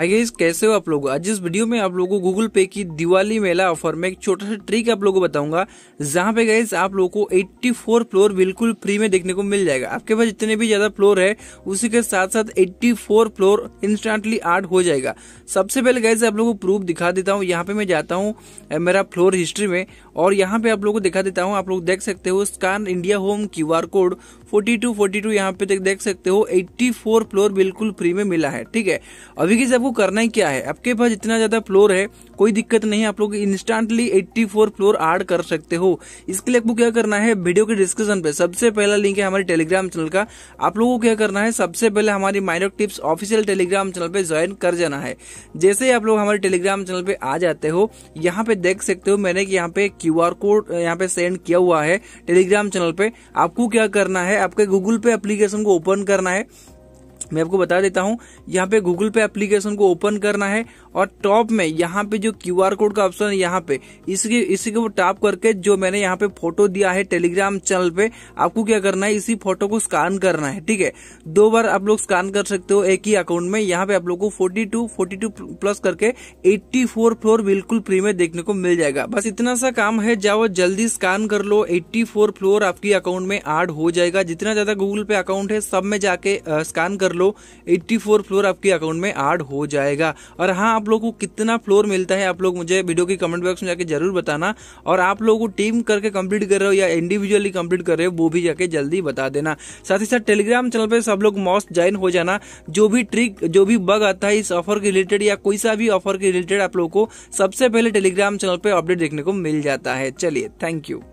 हाय कैसे हो आप लोग आज इस वीडियो में आप लोगों को गूगल पे की दिवाली मेला ऑफर में एक छोटा सा ट्रिक आप लोगों को बताऊंगा जहां पे गए आप लोगों को 84 फ्लोर बिल्कुल फ्री में देखने को मिल जाएगा आपके पास जितने भी ज्यादा फ्लोर है उसी के साथ साथ 84 फ्लोर इंस्टेंटली आर्ट हो जाएगा सबसे पहले गए आप लोग को प्रूफ दिखा देता हूँ यहाँ पे मैं जाता हूँ मेरा फ्लोर हिस्ट्री में और यहाँ पे आप लोग को दिखा देता हूँ आप लोग देख सकते हो scan India home Q R code forty two forty two यहाँ पे देख सकते हो एट्टी फ्लोर बिल्कुल फ्री में मिला है ठीक है अभी की जब को करना ही क्या है आपके पास इतना ज़्यादा फ्लोर है कोई दिक्कत नहीं आप लोग इंस्टेंटली 84 फ्लोर ऐड कर सकते हो इसके लिए आपको क्या करना है वीडियो के डिस्क्रिप्शन पे सबसे पहला लिंक है हमारे टेलीग्राम चैनल का आप लोगों को क्या करना है सबसे पहले हमारी minor tips official Telegram channel पे ज्वाइन कर जाना है जैसे ही आप लोग हमारे टेलीग्राम चैनल पे आ जाते हो यहाँ पे देख सकते हो मैंने यहाँ पे क्यू कोड यहाँ पे सेंड किया हुआ है टेलीग्राम चैनल पे आपको क्या करना है आपके गूगल पे एप्लीकेशन को ओपन करना है मैं आपको बता देता हूँ यहाँ पे गूगल पे एप्लीकेशन को ओपन करना है और टॉप में यहाँ पे जो क्यू आर कोड का ऑप्शन है यहाँ पे इसके इसी को टॉप करके जो मैंने यहाँ पे फोटो दिया है टेलीग्राम चैनल पे आपको क्या करना है इसी फोटो को स्कैन करना है ठीक है दो बार आप लोग स्कैन कर सकते हो एक ही अकाउंट में यहाँ पे आप लोग को forty two forty two plus करके एट्टी फोर फ्लोर बिल्कुल फ्री में देखने को मिल जाएगा बस इतना सा काम है जाओ जल्दी स्कैन कर लो एट्टी फोर फ्लोर आपकी अकाउंट में एड हो जाएगा जितना ज्यादा गूगल पे अकाउंट है सब में जाके स्कैन कर लो 84 फ्लोर आपके अकाउंट में ऐड हो जाएगा और हाँ आप लोगों को कितना फ्लोर मिलता है आप लोग मुझे वीडियो के कमेंट बॉक्स में जाके जरूर बताना और आप लोगों को टीम करके कंप्लीट कर रहे हो या इंडिविजुअली कंप्लीट कर रहे हो वो भी जाके जल्दी बता देना साथ ही साथ टेलीग्राम चैनल पर सब लोग मॉस्ट ज्वाइन हो जाना जो भी ट्रिक जो भी बग आता है इस ऑफर के रिलेटेड या कोई सा भी ऑफर के रिलेटेड आप लोग को सबसे पहले टेलीग्राम चैनल पर अपडेट देखने को मिल जाता है चलिए थैंक यू